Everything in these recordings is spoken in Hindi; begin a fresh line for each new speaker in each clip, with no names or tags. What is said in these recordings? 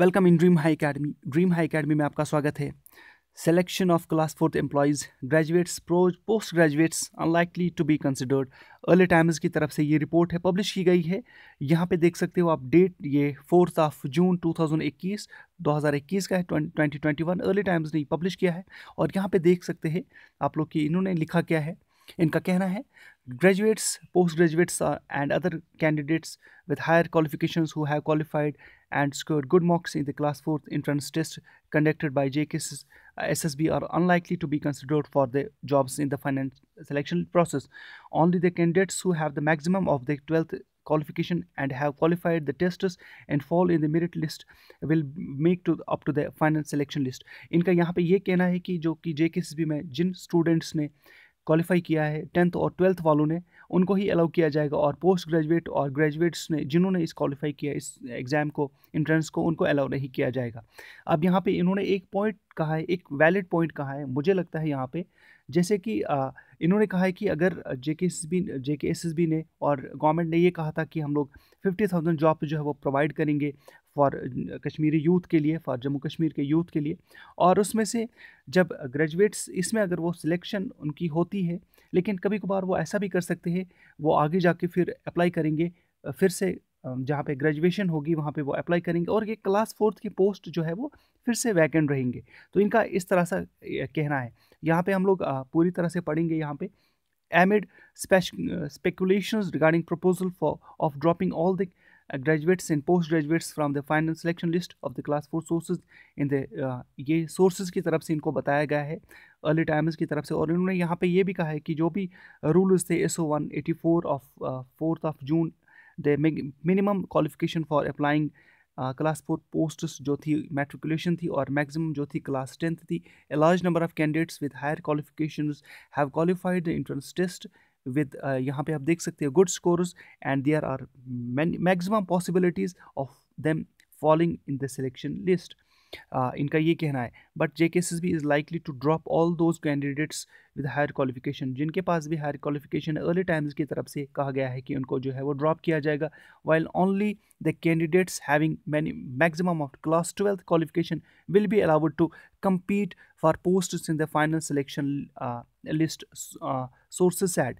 Welcome in dream high academy dream high academy में आपका स्वागत है selection of class fourth employees graduates pros post graduates unlikely to be considered Early Times की तरफ से ये रिपोर्ट है पब्लिश की गई है यहाँ पे देख सकते हो आप डेट ये फोर्थ ऑफ जून 2021 2021 का है 2021 अर्ली टाइम्स ने पब्लिश किया है और यहाँ पे देख सकते हैं आप लोग कि इन्होंने लिखा क्या है इनका कहना है graduates, post graduates uh, and other candidates with higher qualifications who have qualified and scored good marks in the Class 4 entrance test conducted by JKS uh, SSB are unlikely to be considered for the jobs in the finance selection process. Only the candidates who have the maximum of the 12th qualification and have qualified the testers and fall in the merit list will make to up to the final selection list. inka yahan pe ye kehna hai ki jo ki jksb mein jin students ne qualify किया है टेंथ और ट्वेल्थ वालों ने उनको ही अलाउ किया जाएगा और पोस्ट ग्रेजुएट और ग्रेजुएट्स ने जिन्होंने इस क्वालिफाई किया इस एग्ज़ाम को इंट्रेंस को उनको अलाउ नहीं किया जाएगा अब यहाँ पे इन्होंने एक पॉइंट कहा है एक वैलिड पॉइंट कहा है मुझे लगता है यहाँ पे जैसे कि आ, इन्होंने कहा है कि अगर J K S B S S B ने और गवर्नमेंट ने ये कहा था कि हम लोग फिफ्टी थाउजेंड जॉब जो है वो प्रोवाइड करेंगे फॉर कश्मीरी यूथ के लिए फॉर जम्मू कश्मीर के यूथ के लिए और उसमें से जब ग्रेजुएट्स इसमें अगर वो सिलेक्शन उनकी होती है लेकिन कभी कभार वो ऐसा भी कर सकते हैं वो आगे जाके फिर अप्लाई करेंगे फिर से जहाँ पे ग्रेजुएशन होगी वहाँ पे वो अप्लाई करेंगे और ये क्लास फोर्थ की पोस्ट जो है वो फिर से वैकेंट रहेंगे तो इनका इस तरह सा कहना है यहाँ पे हम लोग पूरी तरह से पढ़ेंगे यहाँ पे amid speculations regarding proposal for of dropping all the graduates and post graduates from the final selection list of the class four sources in the ये सोर्सेज की तरफ से इनको बताया गया है अर्ली टाइम्स की तरफ से और इन्होंने यहाँ पे ये भी कहा है कि जो भी रूल्स थे S O one eighty four of fourth of June the minimum qualification for applying class four posts जो थी मेट्रिकुलेशन थी और मैक्सिमम जो थी क्लास टेंथ थी a large number of candidates with higher qualification have qualified the entrance test with uh, यहाँ पे आप देख सकते हैं good scores and there are maximum possibilities of them following in the selection list इनका ये कहना है but J K S B is likely to drop all those candidates with higher qualification जिनके पास भी हायर क्वालिफिकेशन अर्ली टाइम्स की तरफ से कहा गया है कि उनको जो है वो ड्रॉप किया जाएगा while only the candidates having many maximum of class twelfth qualification will be allowed to compete for post in the final selection list source add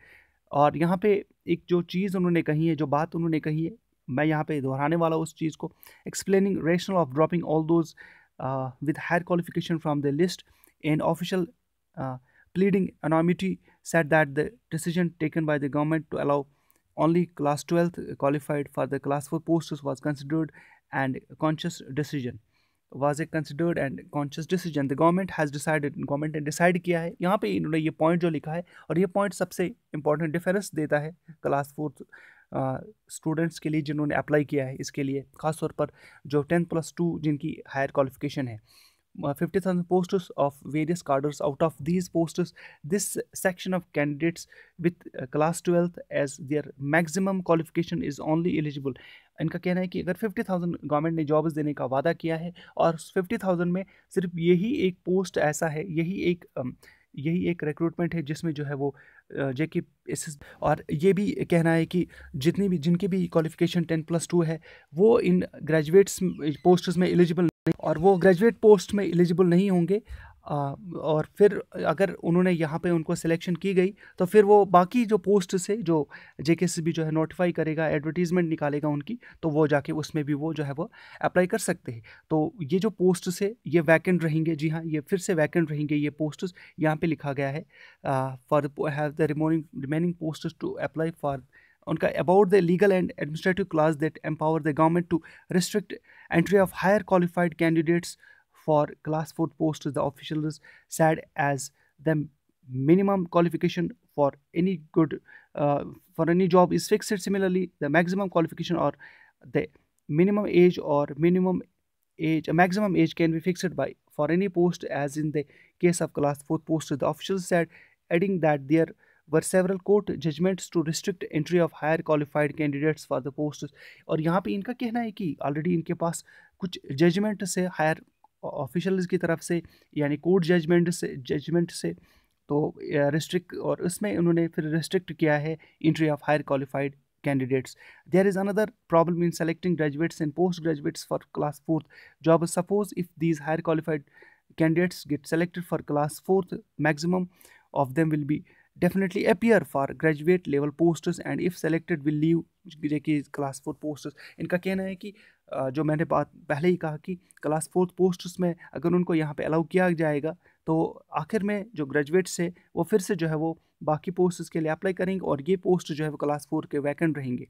और यहाँ पे एक जो चीज़ उन्होंने कही है जो बात उन्होंने कही है मैं यहाँ पे दोहराने वाला उस चीज़ को explaining rational of dropping all those uh, with higher qualification from the list. An official uh, pleading anonymity said that the decision taken by the government to allow only class 12th qualified for the class 4 posts was considered and conscious decision was a considered and conscious decision the government has decided government ने decide kiya hai yahan pe inhone ye point jo likha hai aur ye point sabse important difference deta hai class 4 students के लिए जिन्होंने अप्लाई किया है इसके लिए खासतौर पर जो टेंथ प्लस टू जिनकी हायर क्वालिफिकेशन है fifty thousand posters of various cadres out of this posters this section of candidates with class twelfth as their maximum qualification is only eligible इनका कहना है कि अगर फिफ्टी थाउजेंड गवर्नमेंट ने जॉब्स देने का वादा किया है और फिफ्टी थाउजेंड में सिर्फ यही एक पोस्ट ऐसा है यही एक यही एक रिक्रूटमेंट है जिसमें जो है वो जे के एस और ये भी कहना है कि जितनी भी जिनकी भी क्वालिफिकेशन टेन प्लस टू है वो इन ग्रेजुएट्स पोस्ट में एलिजिबल और वो ग्रेजुएट पोस्ट में एलिजिबल नहीं होंगे और फिर अगर उन्होंने यहाँ पे उनको सिलेक्शन की गई तो फिर वो बाकी जो पोस्ट से जो जे के सी बी जो है नोटिफाई करेगा एडवर्टीज़मेंट निकालेगा उनकी तो वो जाके उसमें भी वो जो है वो अप्लाई कर सकते हैं तो ये जो पोस्ट से ये वैकेंट रहेंगे जी हाँ ये फिर से वैकेंट रहेंगे ये पोस्ट यहाँ पर लिखा गया है for have the remaining remaining post to apply for उनका about the legal and administrative class that empower the government to restrict entry of higher qualified candidates for class 4 post the officials said as the minimum qualification for any good uh, for any job is fixed similarly the maximum qualification or the minimum age or minimum age a maximum age can be fixed by for any post as in the case of class 4 post the officials said adding that there were several court judgments to restrict entry of higher qualified candidates for the posts और यहाँ पे इनका कहना है कि already इनके पास कुछ जजमेंट से हायर ऑफिशल्स की तरफ से यानी कोर्ट जजमेंट से जजमेंट से तो रिस्ट्रिक्ट और उसमें उन्होंने फिर रिस्ट्रिक्ट किया है entry of higher qualified candidates there is another problem in selecting graduates and post graduates for class fourth job suppose if these higher qualified candidates get selected for class fourth maximum of them will be definitely appear for graduate level posters and if selected will leave JK class fourth posters इनका कहना है कि जो मैंने बात पहले ही कहा कि क्लास फोर्थ पोस्टर्स में अगर उनको यहाँ पे अलाउ किया जाएगा तो आखिर में जो ग्रेजुएट्स है वो फिर से जो है वो बाकी पोस्ट्स के लिए अप्लाई करेंगे और ये पोस्ट जो है वो क्लास फोर के वैकेंट रहेंगे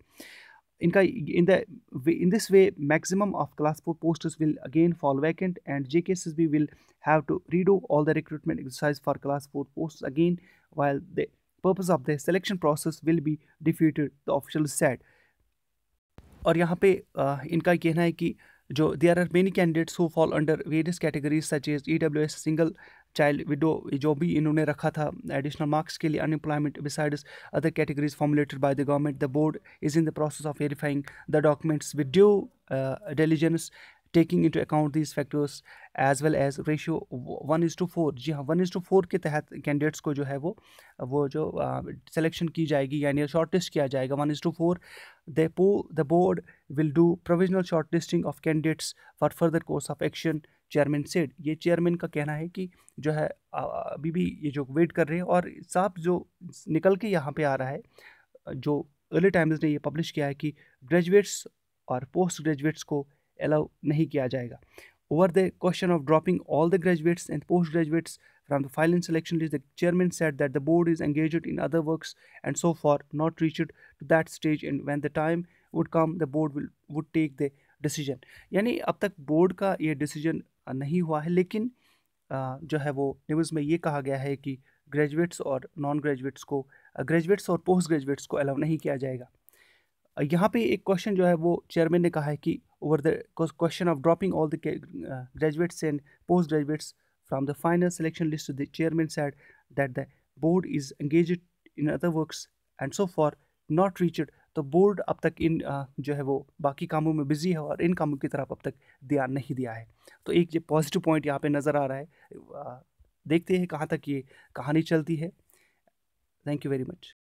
इनका in the in this way maximum of class four post will again fall vacant and J K S S B will have to redo all the recruitment exercise for class four post again while the purpose of the selection process will be defeated the official said और यहाँ पे इनका कहना है कि jo, there are many candidates who fall under various categories such as EWS single child widow जो भी इन्होंने रखा था एडिशनल मार्क्स के लिए unemployment besides other categories formulated by the government the board is in the process of verifying the documents with due diligence taking into account these factors as well as ratio one is to four जी हाँ वन इज़ टू फोर के तहत कैंडिडेट्स को जो है वो वो जो सिलेक्शन uh, की जाएगी यानी शॉर्ट लिस्ट किया जाएगा one is to four the the board will do provisional short listing of candidates for further course of action chairman said ये चेयरमैन का कहना है कि जो है अभी भी ये जो वेट कर रहे हैं और साफ जो निकल के यहाँ पे आ रहा है जो अर्ली टाइम्स ने ये पब्लिश किया है कि ग्रेजुएट्स और पोस्ट ग्रेजुएट्स को अलाउ नहीं किया जाएगा over the question of dropping all the graduates and post graduates from the file in selection list the chairman said that the board is engage in other works and so far not reach to that stage and when the time would come the board would take the decision यानी अब तक बोर्ड का ये डिसीजन नहीं हुआ है लेकिन जो है वो न्यूज़ में ये कहा गया है कि ग्रेजुएट्स और नॉन ग्रेजुएट्स को ग्रेजुएट्स और पोस्ट ग्रेजुएट्स को अलाउ नहीं किया जाएगा यहाँ पे एक क्वेश्चन जो है वो चेयरमैन ने कहा है कि over the question of dropping all the graduates and post graduates from the final selection list the chairman said that the board is engaged in other works and so far not reached तो बोर्ड अब तक इन जो है वो बाकी कामों में बिजी है और इन कामों की तरफ अब तक ध्यान नहीं दिया है तो एक ये पॉजिटिव पॉइंट यहाँ पे नज़र आ रहा है देखते हैं कहाँ तक ये कहानी चलती है थैंक यू वेरी मच